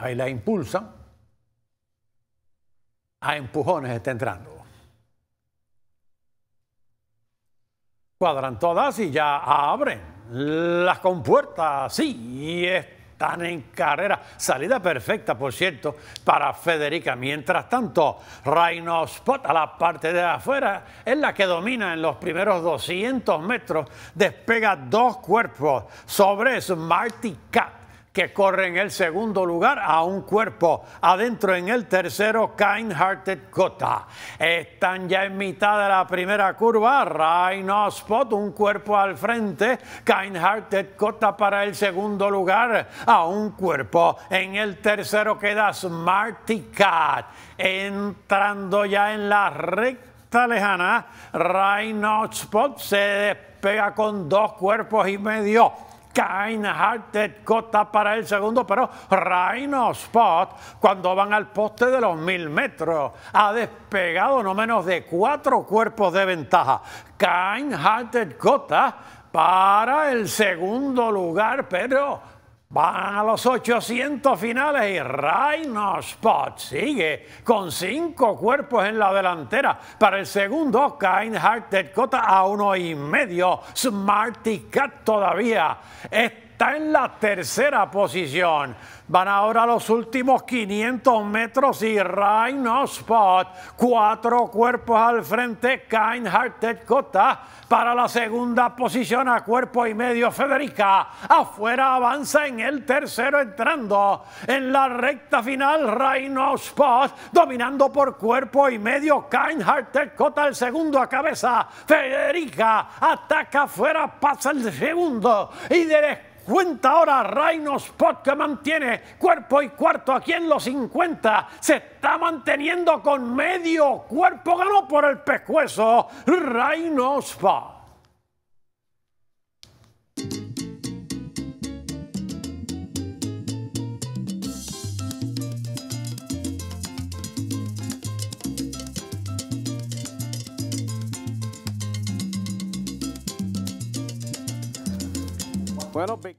Ahí la impulsan. A empujones está entrando. Cuadran todas y ya abren las compuertas. Sí, y están en carrera. Salida perfecta, por cierto, para Federica. Mientras tanto, Rhino Spot a la parte de afuera es la que domina en los primeros 200 metros. Despega dos cuerpos sobre Smarty Cat que corre en el segundo lugar a un cuerpo. Adentro en el tercero, Kind Hearted Kota. Están ya en mitad de la primera curva. Rhino Spot, un cuerpo al frente. Kind Hearted Kota para el segundo lugar a un cuerpo. En el tercero queda Smarty Cat. Entrando ya en la recta lejana, Rhino Spot se despega con dos cuerpos y medio Kind Hearted Cota para el segundo, pero Rhino Spot, cuando van al poste de los mil metros, ha despegado no menos de cuatro cuerpos de ventaja. Kind Hearted Cota para el segundo lugar, pero Van a los 800 finales y Rhino Spot sigue con cinco cuerpos en la delantera. Para el segundo, Kind Hearted Cota a uno y medio. Smarty Cat todavía está en la tercera posición. Van ahora los últimos 500 metros y Rhino Spot, cuatro cuerpos al frente, Kind Hearted Cota para la segunda posición a cuerpo y medio Federica. Afuera avanza en el tercero entrando en la recta final Rhino Spot dominando por cuerpo y medio Kind Hearted Cota el segundo a cabeza. Federica ataca afuera, pasa el segundo y de cuenta ahora Rhinos spot que mantiene cuerpo y cuarto aquí en los 50. Se está manteniendo con medio cuerpo. Ganó por el pescuezo Rhinos Bueno, pues...